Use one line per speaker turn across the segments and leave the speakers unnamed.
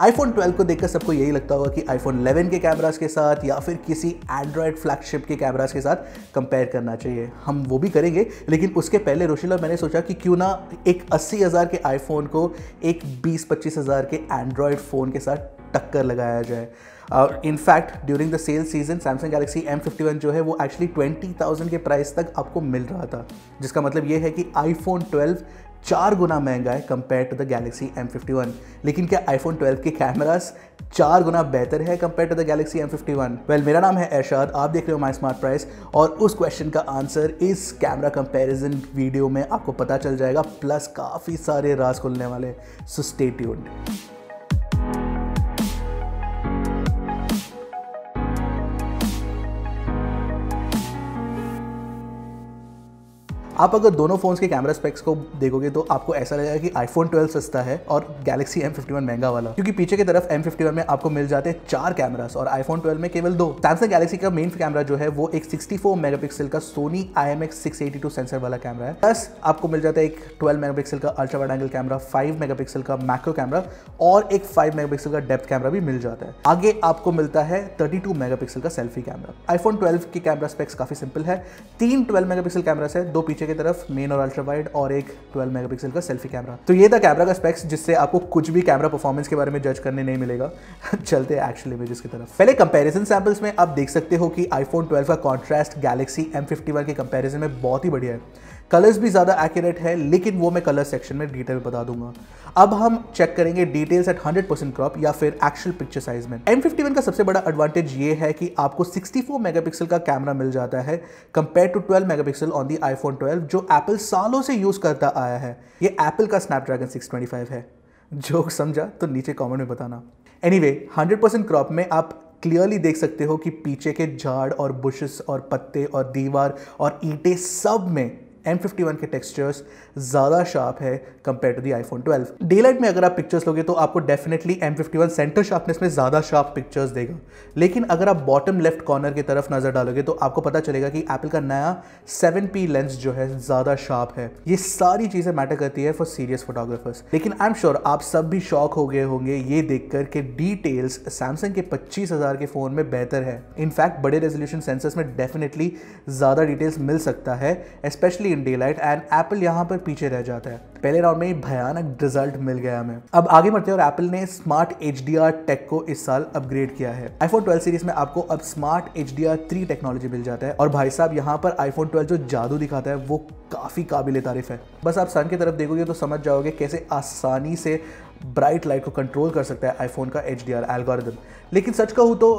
iPhone 12 को देखकर सबको यही लगता होगा कि आईफोन 11 के कैमराज के साथ या फिर किसी एंड्रॉयड फ्लैगशिप के कैमराज के साथ कंपेयर करना चाहिए हम वो भी करेंगे लेकिन उसके पहले रोशिला मैंने सोचा कि क्यों ना एक अस्सी हज़ार के आईफोन को एक बीस पच्चीस हज़ार के एंड्रॉयड फ़ोन के साथ टक्कर लगाया जाए in fact during the sale season Samsung Galaxy M fifty one जो है वो एक्चुअली ट्वेंटी थाउजेंड के प्राइस तक आपको मिल रहा था जिसका मतलब ये है कि आईफोन ट्वेल्व चार गुना महंगा है compare to the Galaxy one लेकिन क्या आईफोन ट्वेल्व के कैमराज चार गुना बेहतर है compare to the Galaxy one well मेरा नाम है एशाद आप देख रहे हो माई स्मार्ट प्राइस और उस क्वेश्चन का आंसर इस कैमरा कंपेरिजन वीडियो में आपको पता चल जाएगा प्लस काफ़ी सारे राज खुलने वाले सो स्टे ट्यून्ड आप अगर दोनों फोन्स के कैमरा स्पेक्स को देखोगे तो आपको ऐसा लगेगा कि आईफोन 12 सस्ता है और गैलेक्सी एम महंगा वाला क्योंकि पीछे की तरफ एम में आपको मिल जाते हैं चार कैमरास और आईफोन ट्वेल्व में केवल दो सैमसंग गैलेक्सी का मेन कैमरा जो है वो एक सिक्सटी पिक्सल का सोनी आई एम सेंसर वाला कैमरा है प्लस आपको मिल जाता है एक ट्वेल्व पिक्सल का ultra wide angle camera five pixel का मैक्रो कैमरा और एक फाइव पिक्सल का डेप्थ कैमरा भी मिल जाता है आगे आपको मिलता है मेगा पिक्सल का सेल्फी कैमरा आईफोन ट्वेल्व के कैमरा स्पेक्स काफी सिंपल है तीन मेगा पिक्सल कैमरास है दो पीछे की तरफ मेन और अल्ट्रा वाइड और एक 12 मेगापिक्सल का सेल्फी कैमरा तो ये था कैमरा का स्पेक्स जिससे आपको कुछ भी कैमरा परफॉर्मेंस के बारे में जज करने नहीं मिलेगा चलते एक्चुअल इमेजेस की तरफ पहले कंपेरिजन सैम्पल्स में आप देख सकते हो कि आईफोन ट्वेल्व का कॉन्ट्रास्ट गैलेक्सी एम के कंपेरिजन में बहुत ही बढ़िया है कलर्स भी ज़्यादा एक्यूरेट है लेकिन वो मैं कलर सेक्शन में डिटेल बता दूंगा अब हम चेक करेंगे डिटेल्स एट 100 परसेंट क्रॉप या फिर एक्चुअल पिक्चर साइज में M51 का सबसे बड़ा एडवांटेज ये है कि आपको 64 मेगापिक्सल का कैमरा मिल जाता है compare to 12 megapixel on the iPhone 12 जो एप्पल सालों से यूज़ करता आया है ये एप्पल का स्नैपड्रैगन 625 है जो समझा तो नीचे कॉमेंट में बताना एनी वे हंड्रेड क्रॉप में आप क्लियरली देख सकते हो कि पीछे के झाड़ और बुशेस और पत्ते और दीवार और ईंटे सब में एम फिफ्टी वन के टेक्सचर्स ज़्यादा शार्प है compare to the iPhone twelve day light में अगर आप पिक्चर्स लोगे तो आपको definitely M fifty one centre sharpness में ज़्यादा शार्प पिक्चर्स देगा लेकिन अगर आप बॉटम लेफ्ट कॉर्नर की तरफ नज़र डालोगे तो आपको पता चलेगा कि एप्पल का नया सेवन पी लेंस जो है ज़्यादा शार्प है ये सारी चीज़ें मैटर करती है फॉर सीरियस फोटोग्राफर्स लेकिन आई एम श्योर आप सब भी शॉक हो गए होंगे ये देख कर कि डिटेल्स सैमसंग के पच्चीस हज़ार के फ़ोन में बेहतर है इनफैक्ट बड़े रेजोल्यूशन सेंसर्स में डेफिनेटली ज़्यादा डिटेल्स मिल सकता है especially easily in day light and Apple यहाँ पर पीछे रह जाता है पहले राउंड में भयानक रिजल्ट मिल गया हमें अब आगे बढ़ते हैं और एप्पल ने स्मार्ट एच टेक को इस साल अपग्रेड किया है आईफोन 12 सीरीज में आपको अब smart H D three technology मिल जाता है और भाई साहब यहाँ पर आईफोन 12 जो जादू दिखाता है वो काफ़ी काबिल तारीफ है बस आप सन की तरफ देखोगे तो समझ जाओगे कैसे आसानी से ब्राइट लाइट को कंट्रोल कर सकता है आईफोन का एच डी एल्गोरिदम लेकिन सच कहूँ तो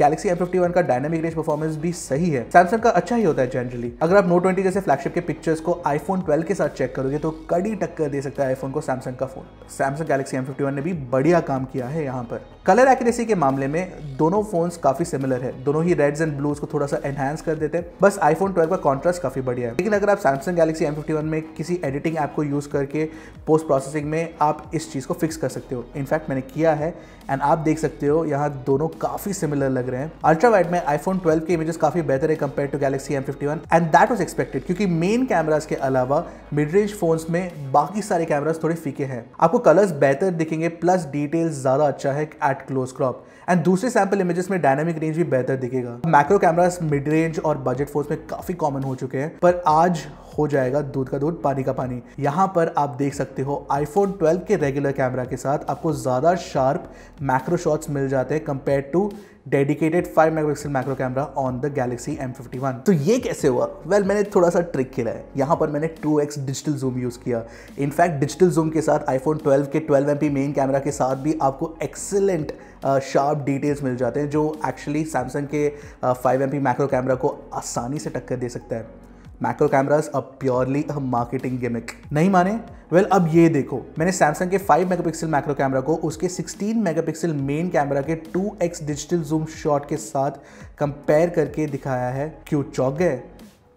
गैलेक्सी एम फिफ्टी वन का डायनेमिक रेंज परफॉर्मेंस भी सही है सैमसंग का अच्छा ही होता है जनरली अगर आप नोट ट्वेंटी जैसे फ्लैगशिप के पिक्चर्स को आईफोन ट्वेल्व के साथ चेक करोगे तो कड़ी टक्कर दे सकता है आईफोन को सैमसंग का phone Samsung Galaxy M fifty one ने भी बढ़िया काम किया है यहाँ पर कलर एक्यूरेसी के मामले में दोनों फोन्स काफ़ी सिमिलर है दोनों ही रेड्स एंड ब्लूज को थोड़ा सा एनहांस कर देते हैं बस आईफोन 12 का कॉन्ट्रास्ट काफ़ी बढ़िया है लेकिन अगर आप सैमसंग गैलेक्सी एम में किसी एडिटिंग ऐप को यूज़ करके पोस्ट प्रोसेसिंग में आप इस चीज़ को फिक्स कर सकते हो इनफैक्ट मैंने किया है एंड आप देख सकते हो यहाँ दोनों काफ़ी सिमिलर लग रहे हैं अल्ट्रा वाइड में आईफोन ट्वेल्व के इमेजेस काफ़ी बेहतर है compare to Galaxy M and that was expected क्योंकि मेन कैमराज के अलावा मिड रेंज फोन में बाकी सारे कैमराज थोड़े फीके हैं आपको कलर्स बेहतर दिखेंगे प्लस डिटेल्स ज़्यादा अच्छा है एट क्लोज क्रॉप एंड दूसरे सैम्पल इमेजेस में डायनामिक रेंज भी बेहतर दिखेगा मैक्रो कैमरास मिड रेंज और बजट फोर्स में काफी कॉमन हो चुके हैं पर आज हो जाएगा दूध का दूध पानी का पानी यहाँ पर आप देख सकते हो आईफोन 12 के रेगुलर कैमरा के साथ आपको ज़्यादा शार्प मैक्रो शॉट्स मिल जाते हैं compare to dedicated 5 megapixel macro camera on the Galaxy M51 तो ये कैसे हुआ वेल well, मैंने थोड़ा सा ट्रिक खेला है यहाँ पर मैंने 2x डिजिटल जूम यूज़ किया इनफैक्ट डिजिटल जूम के साथ आईफोन 12 के 12 एम मेन कैमरा के साथ भी आपको एक्सेलेंट शार्प डिटेल्स मिल जाते हैं जो एक्चुअली सैमसंग के फाइव एम मैक्रो कैमरा को आसानी से टक्कर दे सकता है मैक्रो कैमराज अब प्योरली अ मार्केटिंग गेमिक नहीं माने वेल well, अब ये देखो मैंने सैमसंग के 5 मेगापिक्सल मैक्रो कैमरा को उसके 16 मेगापिक्सल मेन कैमरा के 2x डिजिटल जूम शॉट के साथ कंपेयर करके दिखाया है क्यों चौक गए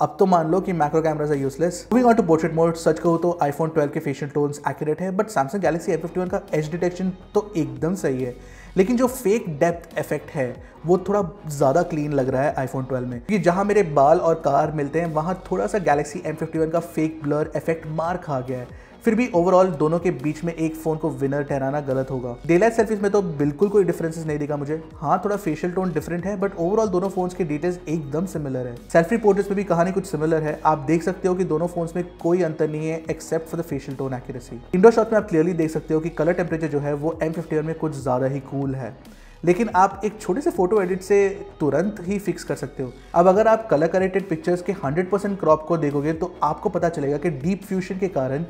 अब तो मान लो कि macro cameras are useless moving on to portrait mode सच कहो तो आईफोन 12 के फेशियल टोन्स एक्यूरेट है बट सैमसंग गैलेक्सी एफ का एच डिटेक्शन तो एकदम सही है लेकिन जो फेक डेप्थ इफेक्ट है वो थोड़ा ज़्यादा क्लीन लग रहा है आईफोन 12 में क्योंकि जहाँ मेरे बाल और कार मिलते हैं वहाँ थोड़ा सा गैलेक्सी एम का फेक ब्लर इफेक्ट मार खा गया है फिर भी ओवरऑल दोनों के बीच में एक फोन को विनर ठहराना गलत होगा डेलाइट सेल्फीज में तो बिल्कुल कोई डिफरेंसेस नहीं दिखा मुझे हाँ थोड़ा फेशियल टोन डिफरेंट है बट ओवरऑल दोनों फोन के डिटेल्स एकदम सिमिलर है सेल्फी पोर्ट्रेट्स में भी कहानी कुछ सिमिलर है आप देख सकते हो कि दोनों फोन में कोई अंतर नहीं है except for the facial tone accuracy indoor shot में आप क्लियरली देख सकते हो कि कलर टेम्परेचर जो है वो एम में कुछ ज़्यादा ही कूल है लेकिन आप एक छोटे से फोटो एडिट से तुरंत ही फिक्स कर सकते हो अब अगर आप कलर करेक्टेड पिक्चर्स के 100% क्रॉप को देखोगे तो आपको पता चलेगा कि डीप फ्यूशन के कारण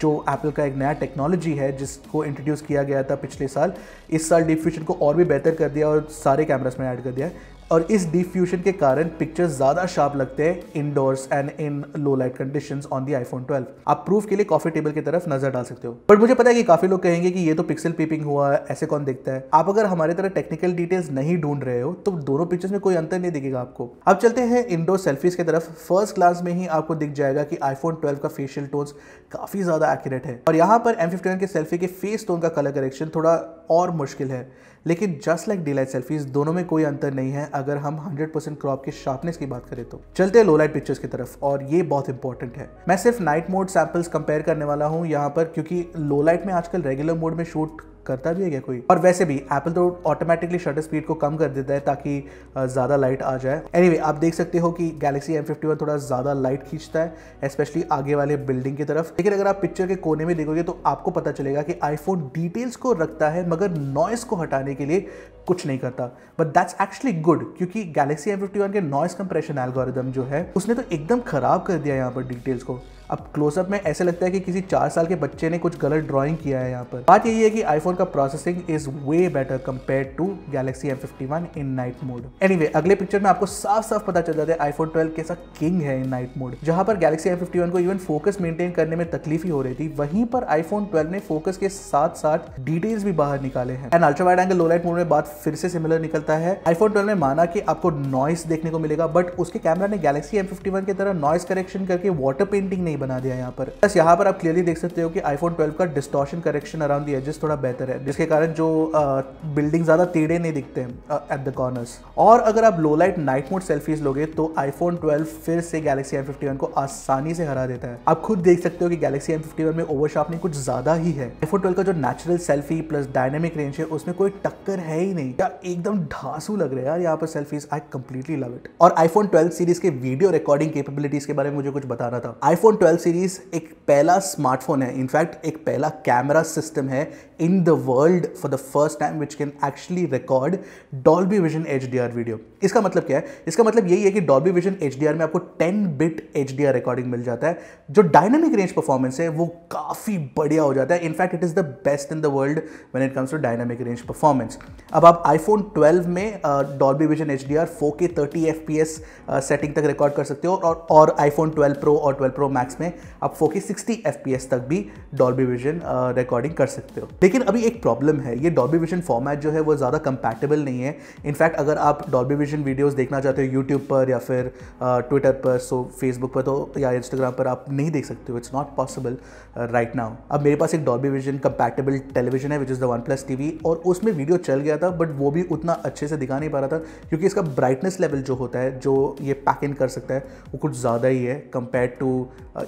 जो एप्पल का एक नया टेक्नोलॉजी है जिसको इंट्रोड्यूस किया गया था पिछले साल इस साल डीप फ्यूजन को और भी बेहतर कर दिया और सारे कैमरास में ऐड कर दिया और इस डिफ्यूशन के कारण पिक्चर्स ज़्यादा शार्प लगते हैं indoors and in low light condition on the iPhone 12 आप प्रूफ के लिए कॉफी टेबल की तरफ नजर डाल सकते हो बट मुझे पता है कि काफी लोग कहेंगे कि ये तो पिक्सल पीपिंग हुआ है ऐसे कौन देखता है आप अगर हमारे तरह टेक्निकल डिटेल्स नहीं ढूंढ रहे हो तो दोनों पिक्चर्स में कोई अंतर नहीं दिखेगा आपको अब चलते हैं इनडोर सेल्फीज की तरफ फर्स्ट क्लास में ही आपको दिख जाएगा कि आईफोन ट्वेल्व का फेशियल टोन्स काफी ज्यादा एक्यूरेट है और यहाँ पर एम के सेल्फी के फेस टोन का कलर करेक्शन थोड़ा और मुश्किल है लेकिन जस्ट लाइक डीलाइट सेल्फीज दोनों में कोई अंतर नहीं है अगर हम 100% क्रॉप की शार्पनेस की बात करें तो चलते हैं लोलाइट पिक्चर्स की तरफ और ये बहुत इंपॉर्टेंट है मैं सिर्फ नाइट मोड सैंपल्स कंपेयर करने वाला हूँ यहाँ पर क्योंकि लोलाइट में आजकल रेगुलर मोड में शूट करता भी है क्या कोई और वैसे भी एप्पल तो ऑटोमेटिकली शटर स्पीड को कम कर देता है ताकि ज़्यादा लाइट आ जाए एनी anyway, आप देख सकते हो कि गैलेक्सी एम थोड़ा ज़्यादा लाइट खींचता है स्पेशली आगे वाले बिल्डिंग की तरफ लेकिन अगर आप पिक्चर के कोने में देखोगे तो आपको पता चलेगा कि आईफोन डिटेल्स को रखता है मगर नॉइस को हटाने के लिए कुछ नहीं करता बट दैट्स एक्चुअली गुड क्योंकि गैलेक्सी एम के नॉइस कंप्रेशन एल्गोरिदम जो है उसने तो एकदम खराब कर दिया यहाँ पर डिटेल्स को अब क्लोजअप में ऐसे लगता है कि किसी चार साल के बच्चे ने कुछ गलत ड्राइंग किया है यहाँ पर बात यही है कि आईफोन का processing is way better compare to Galaxy M in night mode anyway अगले पिक्चर में आपको साफ साफ पता चल जाता है आईफोन ट्वेल्व कैसा किंग है इन नाइट मोड जहां पर गैलेक्सी एम को इवन फोकस मेंटेन करने में तकलीफ ही हो रही थी वहीं पर आईफोन ट्वेल्व ने फोकस के साथ साथ डिटेल्स भी बाहर निकाले हैं and ultra wide angle low light mode में बात फिर से सिमिलर निकलता है आईफोन ट्वेल्व ने माना कि आपको नॉइस देखने को मिलेगा बट उसके कैमरा ने गैलेक्सी एम फिफ्टी वन की तरह नॉइस करेक्शन करके वाटर पेंटिंग नहीं नहीं बना दिया यहाँ पर बस यहाँ पर आप क्लियरली देख सकते हो कि आईफोन 12 का distortion correction around the edges थोड़ा बेहतर है जिसके कारण जो बिल्डिंग ज़्यादा टेढ़े नहीं दिखते हैं एट द कॉर्नर्स और अगर आप low light night mode selfies लोगे तो आईफोन ट्वेल्व फिर से गैलेक्सी एम को आसानी से हरा देता है आप खुद देख सकते हो कि गैलेक्सी एम में ओवर शार्पनिंग कुछ ज़्यादा ही है आईफोन ट्वेल्व का जो natural selfie plus dynamic range है उसमें कोई टक्कर है ही नहीं क्या एकदम ढांसू लग रहा है यार यहाँ पर selfies I completely love it और आईफोन ट्वेल्व सीरीज के वीडियो रिकॉर्डिंग केपेबिलिटीज के बारे में मुझे कुछ बताना था आईफोन ट्वेल्व सीरीज़ एक पहला स्मार्टफोन है इनफैक्ट एक पहला कैमरा सिस्टम है in the world for the first time which can actually record Dolby vision H video इसका मतलब क्या है इसका मतलब यही है कि डॉल्बी विजन एच में आपको 10 बिट एच रिकॉर्डिंग मिल जाता है जो डायनेमिक रेंज परफॉर्मेंस है वो काफ़ी बढ़िया हो जाता है in fact it is the best in the world when it comes to dynamic range performance अब आप आईफोन ट्वेल्व में Dolby vision H D R four K thirty F P S setting तक रिकॉर्ड कर सकते हो और आईफोन ट्वेल्व प्रो और twelve pro max में आप फोर के सिक्सटी एफ तक भी डॉल्बी विजन रिकॉर्डिंग कर सकते हो लेकिन अभी एक प्रॉब्लम है ये डॉल्बी विजन फॉर्मेट जो है वो ज़्यादा कंपैटिबल नहीं है इनफैक्ट अगर आप डॉल्बी विजन वीडियोस देखना चाहते हो यूट्यूब पर या फिर ट्विटर uh, पर सो फेसबुक पर तो या इंस्टाग्राम पर आप नहीं देख सकते हो it's not possible right now अब मेरे पास एक डॉल्बी विजन कंपैटिबल टेलीविजन है which is the OnePlus T और उसमें वीडियो चल गया था बट वो भी उतना अच्छे से दिखा नहीं पा रहा था क्योंकि इसका ब्राइटनेस लेवल जो होता है जो ये पैक इन कर सकता है वो कुछ ज़्यादा ही है compare to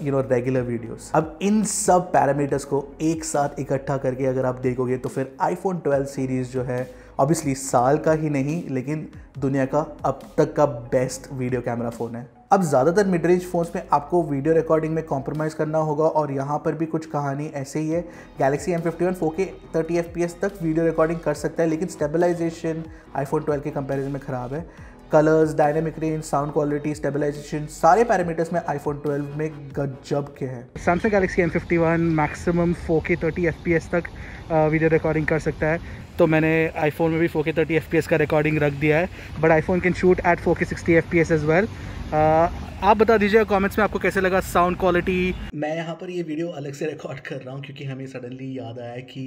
you know regular videos अब इन सब पैरामीटर्स को एक साथ इकट्ठा करके अगर आप देखोगे तो फिर आईफोन 12 सीरीज़ जो है ऑब्वियसली साल का ही नहीं लेकिन दुनिया का अब तक का बेस्ट वीडियो कैमरा फ़ोन है अब ज़्यादातर मिड रेंज फ़ोन्स में आपको वीडियो रिकॉर्डिंग में कॉम्प्रोमाइज़ करना होगा और यहाँ पर भी कुछ कहानी ऐसे ही है Galaxy M fifty one four K thirty F P S तक वीडियो रिकॉर्डिंग कर सकता है लेकिन स्टेबलाइजेशन आईफोन 12 के कंपैरिजन में ख़राब है colours dynamic range sound quality stabilization सारे पैरामीटर्स में आईफोन 12 में गजब के हैं Samsung Galaxy M fifty one maximum four K thirty F P S तक वीडियो uh, रिकॉर्डिंग कर सकता है तो मैंने आईफोन में भी four K thirty F P S का रिकॉर्डिंग रख दिया है but iPhone can shoot at four K sixty F P S as well आप बता दीजिए कमेंट्स में आपको कैसे लगा साउंड क्वालिटी मैं यहाँ पर ये वीडियो अलग से रिकॉर्ड कर रहा हूँ क्योंकि हमें सडनली याद आया कि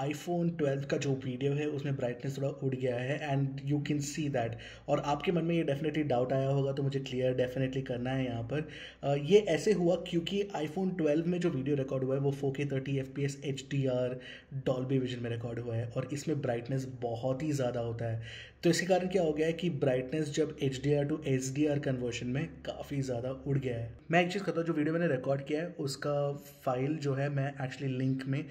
आईफोन 12 का जो वीडियो है उसमें ब्राइटनेस थोड़ा उड़ गया है and you can see that और आपके मन में ये डेफिनेटली डाउट आया होगा तो मुझे क्लियर डेफिनेटली करना है यहाँ पर uh, ये ऐसे हुआ क्योंकि आईफोन 12 में जो वीडियो रिकॉर्ड हुआ है वो four K thirty F P S H D R Dolby vision में रिकॉर्ड हुआ है और इसमें ब्राइटनेस बहुत ही ज़्यादा होता है तो इसके कारण क्या हो गया है कि ब्राइटनेस जब H D R to H D R conversion में काफ़ी ज़्यादा उड़ गया है मैं एक चीज़ कहता हूँ जो वीडियो मैंने रिकॉर्ड किया है उसका फाइल जो है मैं एक्चुअली लिंक में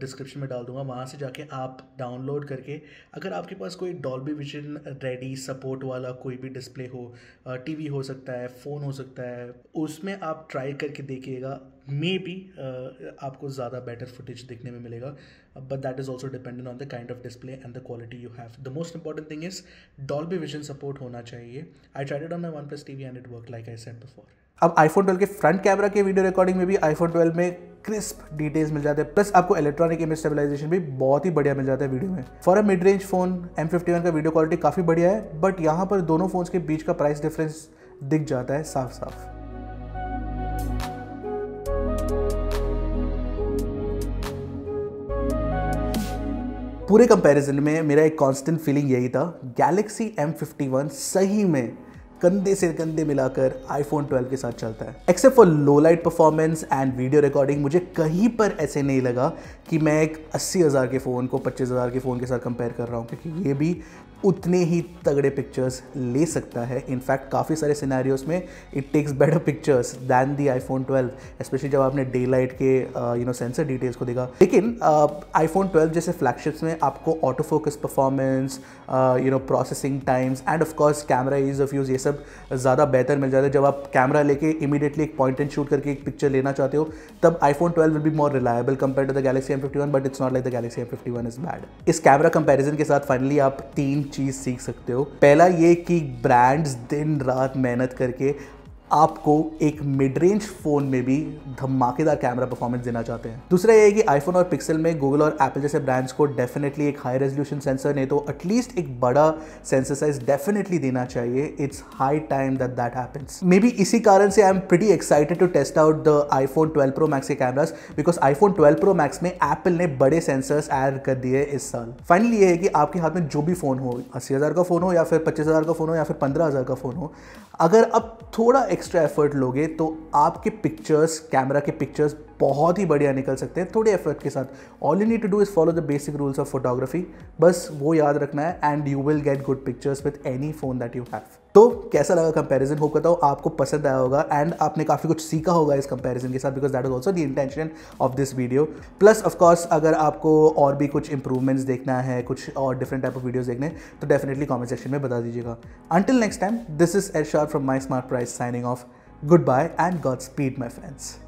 डिस्क्रिप्शन uh, में डाल दूंगा वहाँ से जाके आप डाउनलोड करके अगर आपके पास कोई डॉल्बी विजन रेडी सपोर्ट वाला कोई भी डिस्प्ले हो टीवी हो सकता है फ़ोन हो सकता है उसमें आप ट्राई करके देखिएगा मे बी आपको ज़्यादा बेटर फुटेज देखने में मिलेगा but that is also dependent on the kind of display and the quality you have the most important thing is Dolby vision support होना चाहिए I tried on my OnePlus TV and it work like I set before अब iPhone twelve के front camera के video recording में भी iPhone twelve में crisp details मिल जाते हैं प्लस आपको इलेक्ट्रॉनिक इमेज स्टेबलाइजेशन भी बहुत ही बढ़िया मिल जाता है वीडियो में for a mid range phone M का वीडियो क्वालिटी काफ़ी बढ़िया है बट यहाँ पर दोनों फोन्स के बीच का प्राइस डिफरेंस दिख जाता है साफ साफ पूरे कंपैरिजन में मेरा एक कांस्टेंट फीलिंग यही था गैलेक्सी M51 सही में कंधे से कंधे मिलाकर आईफोन 12 के साथ चलता है except for low light performance and video recording मुझे कहीं पर ऐसे नहीं लगा कि मैं एक अस्सी हज़ार के फ़ोन को पच्चीस हज़ार के फ़ोन के साथ कंपेयर कर रहा हूँ क्योंकि ये भी उतने ही तगड़े पिक्चर्स ले सकता है इनफैक्ट काफ़ी सारे सिनेरियोस में it takes better pictures than the iPhone 12 specially जब आपने डे लाइट के यू नो सेंसर डिटेल्स को देखा लेकिन आईफोन uh, 12 जैसे फ्लैगशिप्स में आपको auto focus performance you know processing times and of course camera is of use ये सब ज़्यादा बेहतर मिल जाता है जब आप कैमरा लेके इमीडिएटली एक पॉइंट एंड शूट करके एक पिक्चर लेना चाहते हो तब iPhone 12 will be more reliable compare to the Galaxy M fifty one but it's not like the Galaxy M fifty one is bad इस कैमरा कंपेरिजन के साथ फाइनली आप तीन चीज़ सीख सकते हो पहला ये कि ब्रांड्स दिन रात मेहनत करके आपको एक मिड रेंज फ़ोन में भी धमाकेदार कैमरा परफॉर्मेंस देना चाहते हैं दूसरा ये है कि आईफोन और पिक्सल में गूगल और एप्पल जैसे ब्रांड्स को डेफिनेटली एक हाई रेजोल्यूशन सेंसर नहीं तो एटलीस्ट एक बड़ा सेंसर साइज डेफिनेटली देना चाहिए it's high time that that happens maybe इसी कारण से I am pretty excited to test out the iPhone twelve pro max के cameras because iPhone twelve pro max में एप्पल ने बड़े सेंसर्स एड कर दिए इस साल फाइनली ये है कि आपके हाथ में जो भी फ़ोन हो अस्सी हज़ार का फ़ोन हो या फिर पच्चीस हज़ार का फ़ोन हो या फिर पंद्रह हज़ार का फ़ोन हो अगर अब थोड़ा एक्स्ट्रा एफर्ट लोगे तो आपके पिक्चर्स कैमरा के पिक्चर्स बहुत ही बढ़िया निकल सकते हैं थोड़े एफर्ट के साथ all you need to do is follow the basic rules of photography बस वो याद रखना है and you will get good pictures with any phone that you have तो कैसा लगा कंपैरिजन होप करता हूँ आपको पसंद आया होगा एंड आपने काफ़ी कुछ सीखा होगा इस कंपैरिजन के साथ because that is also the intention of this video plus of course अगर आपको और भी कुछ इंप्रूवमेंट्स देखना है कुछ और डिफरेंट टाइप ऑफ वीडियोज़ देखने तो डेफिनेटली कॉमेंट सेक्शन में बता दीजिएगा until next time this is एरशार from my smart price signing off goodbye and godspeed my friends